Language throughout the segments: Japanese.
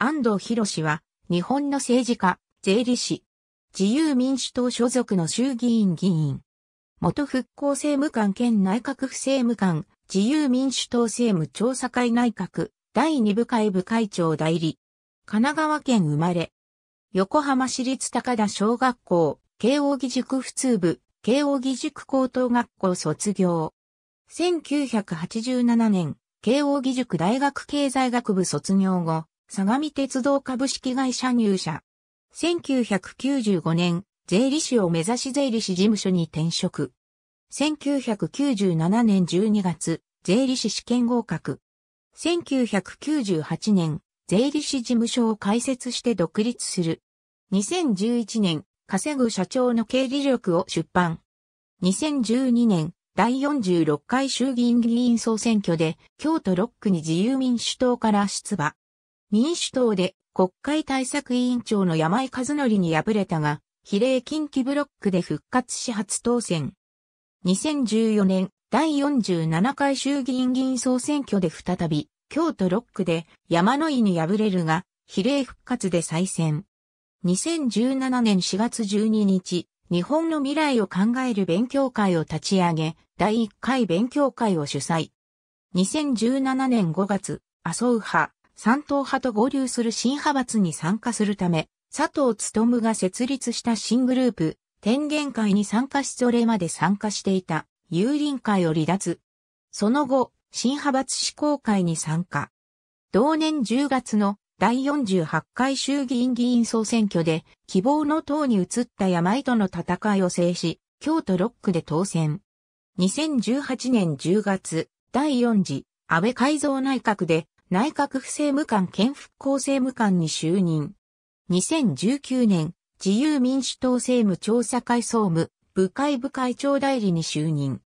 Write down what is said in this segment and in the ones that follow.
安藤博士は、日本の政治家、税理士、自由民主党所属の衆議院議員。元復興政務官兼内閣府政務官、自由民主党政務調査会内閣、第二部会部会長代理。神奈川県生まれ。横浜市立高田小学校、慶応義塾普通部、慶応義塾高等学校卒業。1987年、慶応義塾大学経済学部卒業後、相模鉄道株式会社入社。1995年、税理士を目指し税理士事務所に転職。1997年12月、税理士試験合格。1998年、税理士事務所を開設して独立する。2011年、稼ぐ社長の経理力を出版。2012年、第46回衆議院議員総選挙で、京都6区に自由民主党から出馬。民主党で国会対策委員長の山井和則に敗れたが、比例近畿ブロックで復活し初当選。2014年第47回衆議院議員総選挙で再び、京都6区で山野井に敗れるが、比例復活で再選。2017年4月12日、日本の未来を考える勉強会を立ち上げ、第1回勉強会を主催。2017年5月、麻生派、三党派と合流する新派閥に参加するため、佐藤勉が設立した新グループ、天元会に参加しそれまで参加していた、友林会を離脱。その後、新派閥志向会に参加。同年10月の第48回衆議院議員総選挙で希望の党に移った山井との戦いを制し、京都6区で当選。2018年10月、第4次安倍改造内閣で内閣府政務官兼復興政務官に就任。2019年、自由民主党政務調査会総務、部会部会長代理に就任。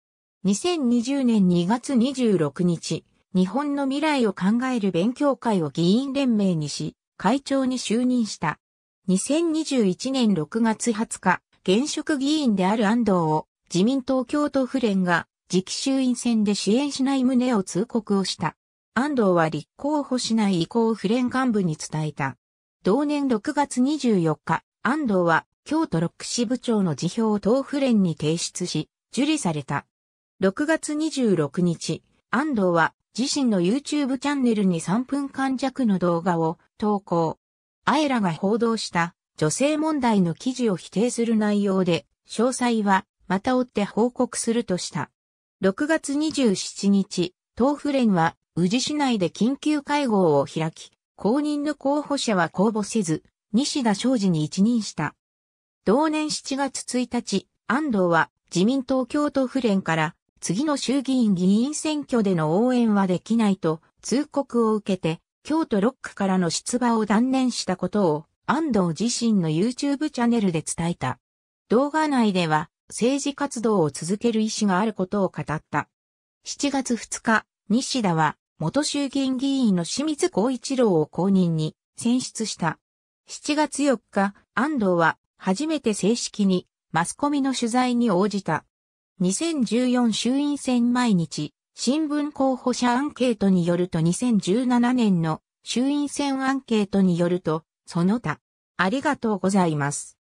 2020年2月26日、日本の未来を考える勉強会を議員連盟にし、会長に就任した。2021年6月20日、現職議員である安藤を自民党京都府連が次期衆院選で支援しない旨を通告をした。安藤は立候補しない意向を府連幹部に伝えた。同年6月24日、安藤は京都六支部長の辞表を党府連に提出し、受理された。6月26日、安藤は自身の YouTube チャンネルに3分間弱の動画を投稿。あえらが報道した女性問題の記事を否定する内容で、詳細はまた追って報告するとした。6月27日、東府連は宇治市内で緊急会合を開き、公認の候補者は公募せず、西田昌司に一任した。同年7月1日、安藤は自民党京都府連から次の衆議院議員選挙での応援はできないと通告を受けて京都6区からの出馬を断念したことを安藤自身の YouTube チャンネルで伝えた。動画内では政治活動を続ける意思があることを語った。7月2日、西田は元衆議院議員の清水光一郎を公認に選出した。7月4日、安藤は初めて正式にマスコミの取材に応じた。2014衆院選毎日、新聞候補者アンケートによると2017年の衆院選アンケートによると、その他、ありがとうございます。